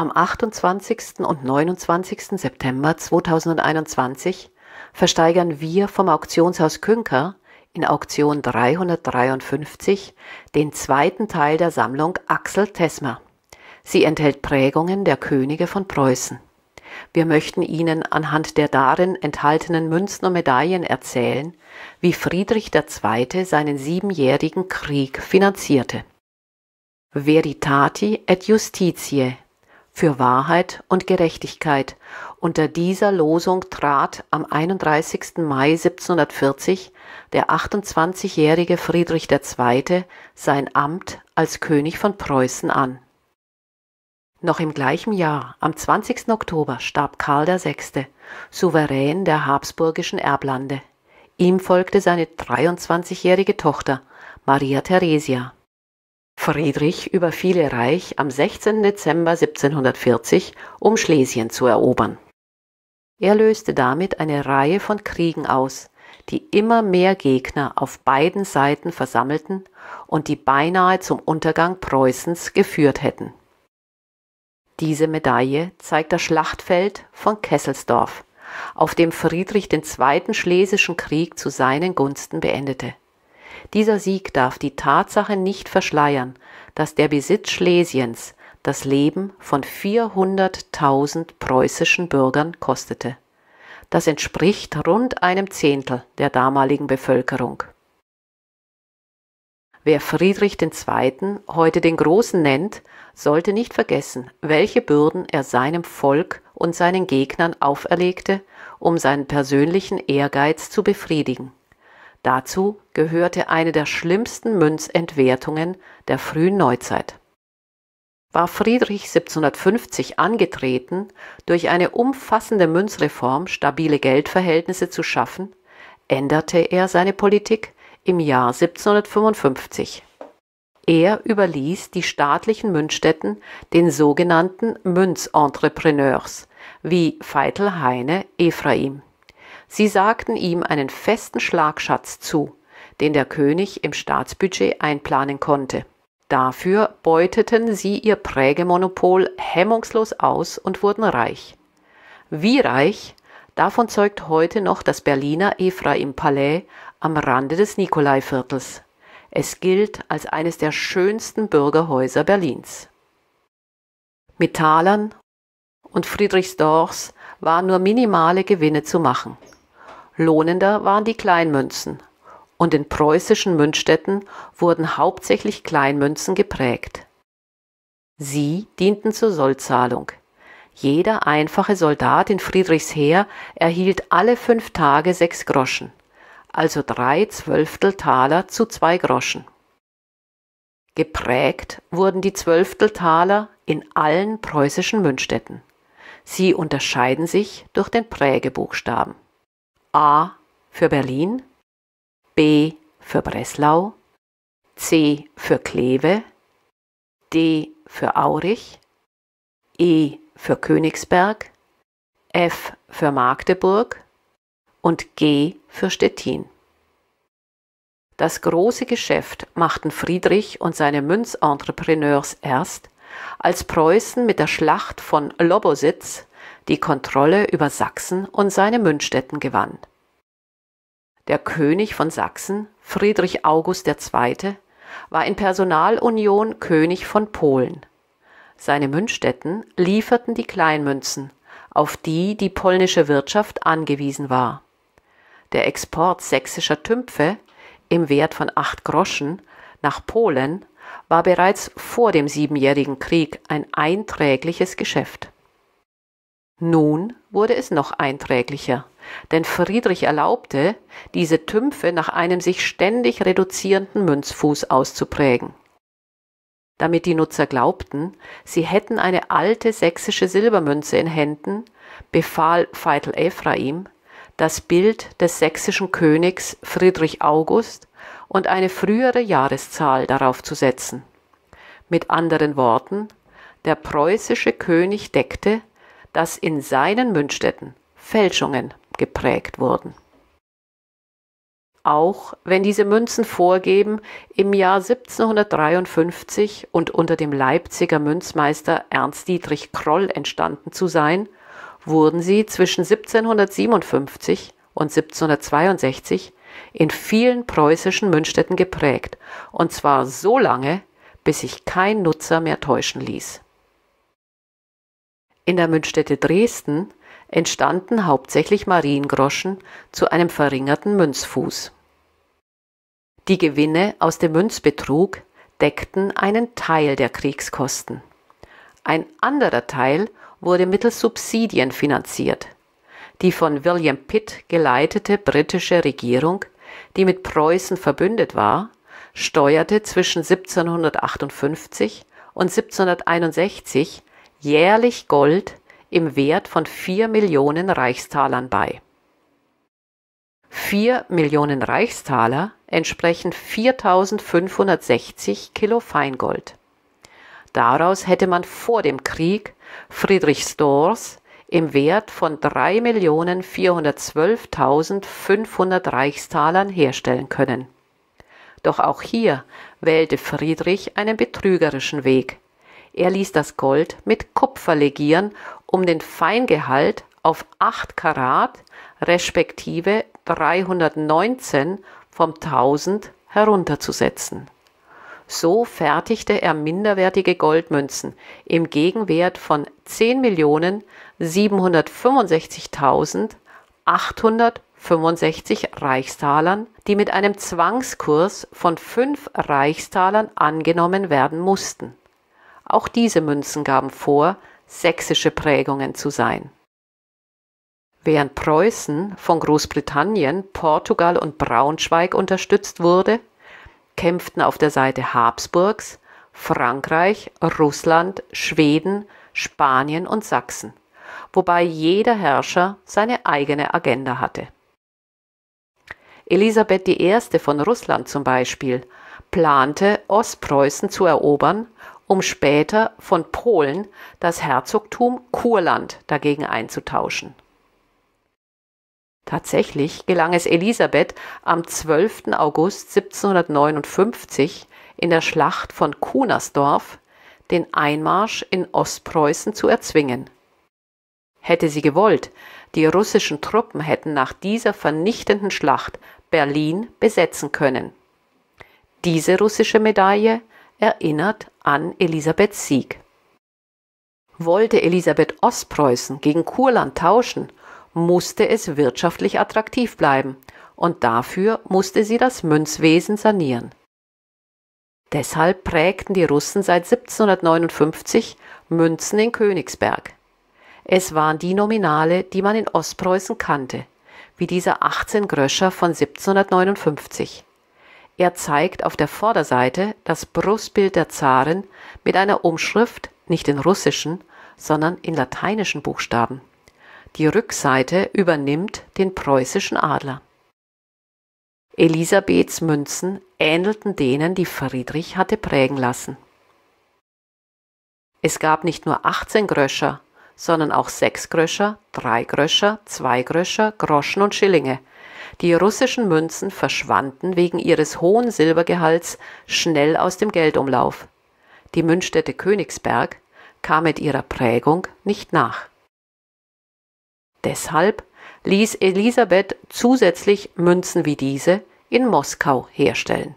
Am 28. und 29. September 2021 versteigern wir vom Auktionshaus Künker in Auktion 353 den zweiten Teil der Sammlung Axel Tesmer. Sie enthält Prägungen der Könige von Preußen. Wir möchten Ihnen anhand der darin enthaltenen Münzen und Medaillen erzählen, wie Friedrich II. seinen siebenjährigen Krieg finanzierte. Veritati et Justitiae für Wahrheit und Gerechtigkeit. Unter dieser Losung trat am 31. Mai 1740 der 28-jährige Friedrich II. sein Amt als König von Preußen an. Noch im gleichen Jahr, am 20. Oktober, starb Karl VI., Souverän der habsburgischen Erblande. Ihm folgte seine 23-jährige Tochter, Maria Theresia. Friedrich überfiel Reich am 16. Dezember 1740, um Schlesien zu erobern. Er löste damit eine Reihe von Kriegen aus, die immer mehr Gegner auf beiden Seiten versammelten und die beinahe zum Untergang Preußens geführt hätten. Diese Medaille zeigt das Schlachtfeld von Kesselsdorf, auf dem Friedrich den Zweiten Schlesischen Krieg zu seinen Gunsten beendete. Dieser Sieg darf die Tatsache nicht verschleiern, dass der Besitz Schlesiens das Leben von 400.000 preußischen Bürgern kostete. Das entspricht rund einem Zehntel der damaligen Bevölkerung. Wer Friedrich II. heute den Großen nennt, sollte nicht vergessen, welche Bürden er seinem Volk und seinen Gegnern auferlegte, um seinen persönlichen Ehrgeiz zu befriedigen. Dazu gehörte eine der schlimmsten Münzentwertungen der frühen Neuzeit. War Friedrich 1750 angetreten, durch eine umfassende Münzreform stabile Geldverhältnisse zu schaffen, änderte er seine Politik im Jahr 1755. Er überließ die staatlichen Münzstätten den sogenannten Münzentrepreneurs wie Veitel Heine Ephraim. Sie sagten ihm einen festen Schlagschatz zu, den der König im Staatsbudget einplanen konnte. Dafür beuteten sie ihr Prägemonopol hemmungslos aus und wurden reich. Wie reich? Davon zeugt heute noch das Berliner Ephraim-Palais am Rande des Nikolaiviertels. Es gilt als eines der schönsten Bürgerhäuser Berlins. Mit Talern und Friedrichsdorfs waren nur minimale Gewinne zu machen. Lohnender waren die Kleinmünzen. Und in preußischen Münzstätten wurden hauptsächlich Kleinmünzen geprägt. Sie dienten zur Sollzahlung. Jeder einfache Soldat in Friedrichs Heer erhielt alle fünf Tage sechs Groschen, also drei Zwölfteltaler zu zwei Groschen. Geprägt wurden die Zwölfteltaler in allen preußischen Münzstädten. Sie unterscheiden sich durch den Prägebuchstaben. A für Berlin, B für Breslau, C für Kleve, D für Aurich, E für Königsberg, F für Magdeburg und G für Stettin. Das große Geschäft machten Friedrich und seine Münzentrepreneurs erst, als Preußen mit der Schlacht von Lobositz die Kontrolle über Sachsen und seine Münstetten gewann. Der König von Sachsen, Friedrich August II., war in Personalunion König von Polen. Seine Münstetten lieferten die Kleinmünzen, auf die die polnische Wirtschaft angewiesen war. Der Export sächsischer Tümpfe im Wert von acht Groschen nach Polen war bereits vor dem Siebenjährigen Krieg ein einträgliches Geschäft. Nun wurde es noch einträglicher, denn Friedrich erlaubte, diese Tümpfe nach einem sich ständig reduzierenden Münzfuß auszuprägen. Damit die Nutzer glaubten, sie hätten eine alte sächsische Silbermünze in Händen, befahl Feitel Ephraim, das Bild des sächsischen Königs Friedrich August und eine frühere Jahreszahl darauf zu setzen. Mit anderen Worten, der preußische König deckte, dass in seinen Münchstädten Fälschungen geprägt wurden. Auch wenn diese Münzen vorgeben, im Jahr 1753 und unter dem Leipziger Münzmeister Ernst Dietrich Kroll entstanden zu sein, wurden sie zwischen 1757 und 1762 in vielen preußischen Münzstädten geprägt, und zwar so lange, bis sich kein Nutzer mehr täuschen ließ in der Münzstätte Dresden entstanden hauptsächlich Mariengroschen zu einem verringerten Münzfuß. Die Gewinne aus dem Münzbetrug deckten einen Teil der Kriegskosten. Ein anderer Teil wurde mittels Subsidien finanziert. Die von William Pitt geleitete britische Regierung, die mit Preußen verbündet war, steuerte zwischen 1758 und 1761 jährlich Gold im Wert von 4 Millionen Reichstalern bei. 4 Millionen Reichstaler entsprechen 4560 Kilo Feingold. Daraus hätte man vor dem Krieg Friedrich Stors im Wert von 3.412.500 Reichstalern herstellen können. Doch auch hier wählte Friedrich einen betrügerischen Weg, er ließ das Gold mit Kupfer legieren, um den Feingehalt auf 8 Karat respektive 319 vom 1000 herunterzusetzen. So fertigte er minderwertige Goldmünzen im Gegenwert von 10.765.865 Reichstalern, die mit einem Zwangskurs von 5 Reichstalern angenommen werden mussten. Auch diese Münzen gaben vor, sächsische Prägungen zu sein. Während Preußen von Großbritannien, Portugal und Braunschweig unterstützt wurde, kämpften auf der Seite Habsburgs Frankreich, Russland, Schweden, Spanien und Sachsen, wobei jeder Herrscher seine eigene Agenda hatte. Elisabeth I. von Russland zum Beispiel plante, Ostpreußen zu erobern um später von Polen das Herzogtum Kurland dagegen einzutauschen. Tatsächlich gelang es Elisabeth am 12. August 1759 in der Schlacht von Kunersdorf den Einmarsch in Ostpreußen zu erzwingen. Hätte sie gewollt, die russischen Truppen hätten nach dieser vernichtenden Schlacht Berlin besetzen können. Diese russische Medaille erinnert an Elisabeths Sieg. Wollte Elisabeth Ostpreußen gegen Kurland tauschen, musste es wirtschaftlich attraktiv bleiben und dafür musste sie das Münzwesen sanieren. Deshalb prägten die Russen seit 1759 Münzen in Königsberg. Es waren die Nominale, die man in Ostpreußen kannte, wie dieser 18 Gröscher von 1759. Er zeigt auf der Vorderseite das Brustbild der Zarin mit einer Umschrift nicht in russischen, sondern in lateinischen Buchstaben. Die Rückseite übernimmt den preußischen Adler. Elisabeths Münzen ähnelten denen, die Friedrich hatte prägen lassen. Es gab nicht nur 18 Gröscher, sondern auch 6 Gröscher, 3 Gröscher, 2 Gröscher, Groschen und Schillinge, die russischen Münzen verschwanden wegen ihres hohen Silbergehalts schnell aus dem Geldumlauf. Die Münzstätte Königsberg kam mit ihrer Prägung nicht nach. Deshalb ließ Elisabeth zusätzlich Münzen wie diese in Moskau herstellen.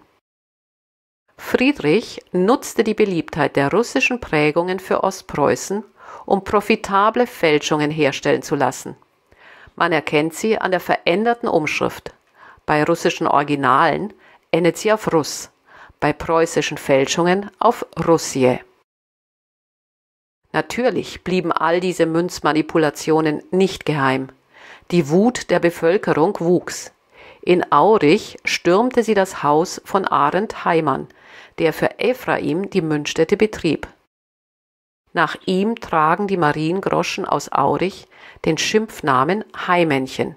Friedrich nutzte die Beliebtheit der russischen Prägungen für Ostpreußen, um profitable Fälschungen herstellen zu lassen. Man erkennt sie an der veränderten Umschrift. Bei russischen Originalen endet sie auf Russ, bei preußischen Fälschungen auf Russie. Natürlich blieben all diese Münzmanipulationen nicht geheim. Die Wut der Bevölkerung wuchs. In Aurich stürmte sie das Haus von Arend Heimann, der für Ephraim die Münzstätte betrieb. Nach ihm tragen die Mariengroschen aus Aurich den Schimpfnamen Haimännchen.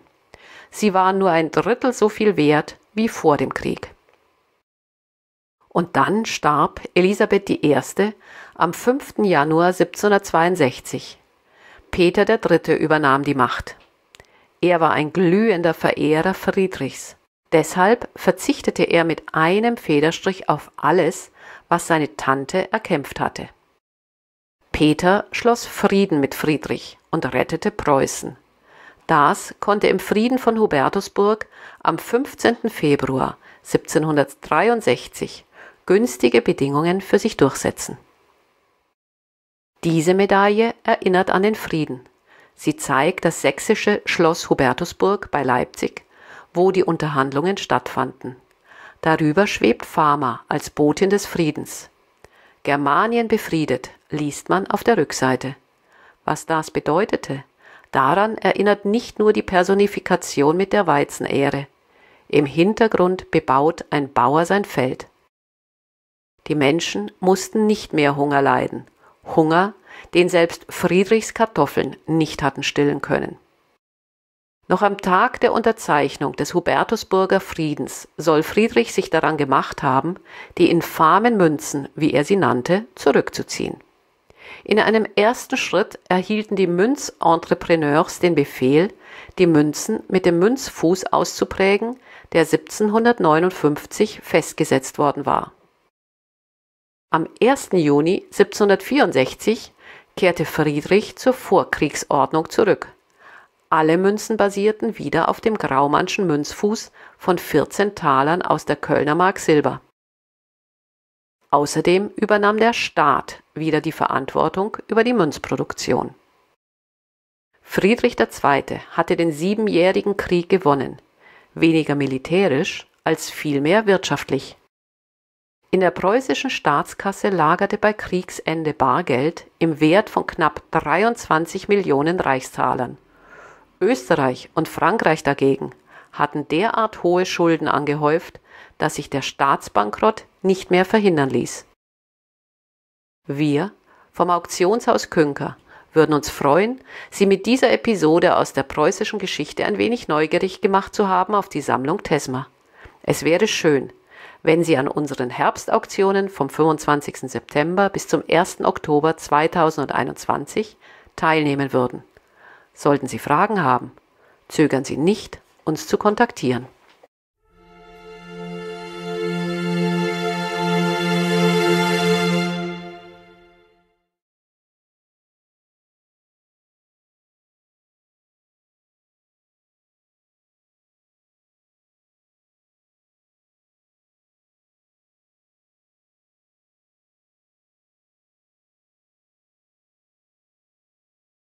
Sie waren nur ein Drittel so viel wert wie vor dem Krieg. Und dann starb Elisabeth I. am 5. Januar 1762. Peter III. übernahm die Macht. Er war ein glühender Verehrer Friedrichs. Deshalb verzichtete er mit einem Federstrich auf alles, was seine Tante erkämpft hatte. Peter schloss Frieden mit Friedrich und rettete Preußen. Das konnte im Frieden von Hubertusburg am 15. Februar 1763 günstige Bedingungen für sich durchsetzen. Diese Medaille erinnert an den Frieden. Sie zeigt das sächsische Schloss Hubertusburg bei Leipzig, wo die Unterhandlungen stattfanden. Darüber schwebt Fama als Botin des Friedens. Germanien befriedet, liest man auf der Rückseite. Was das bedeutete, daran erinnert nicht nur die Personifikation mit der Weizenähre. Im Hintergrund bebaut ein Bauer sein Feld. Die Menschen mussten nicht mehr Hunger leiden. Hunger, den selbst Friedrichs Kartoffeln nicht hatten stillen können. Noch am Tag der Unterzeichnung des Hubertusburger Friedens soll Friedrich sich daran gemacht haben, die infamen Münzen, wie er sie nannte, zurückzuziehen. In einem ersten Schritt erhielten die Münzentrepreneurs den Befehl, die Münzen mit dem Münzfuß auszuprägen, der 1759 festgesetzt worden war. Am 1. Juni 1764 kehrte Friedrich zur Vorkriegsordnung zurück. Alle Münzen basierten wieder auf dem Graumannschen Münzfuß von 14 Talern aus der Kölner Mark Silber. Außerdem übernahm der Staat wieder die Verantwortung über die Münzproduktion. Friedrich II. hatte den Siebenjährigen Krieg gewonnen, weniger militärisch als vielmehr wirtschaftlich. In der preußischen Staatskasse lagerte bei Kriegsende Bargeld im Wert von knapp 23 Millionen Reichstalern. Österreich und Frankreich dagegen hatten derart hohe Schulden angehäuft, dass sich der Staatsbankrott nicht mehr verhindern ließ. Wir vom Auktionshaus Künker würden uns freuen, Sie mit dieser Episode aus der preußischen Geschichte ein wenig neugierig gemacht zu haben auf die Sammlung Tesma. Es wäre schön, wenn Sie an unseren Herbstauktionen vom 25. September bis zum 1. Oktober 2021 teilnehmen würden. Sollten Sie Fragen haben, zögern Sie nicht, uns zu kontaktieren.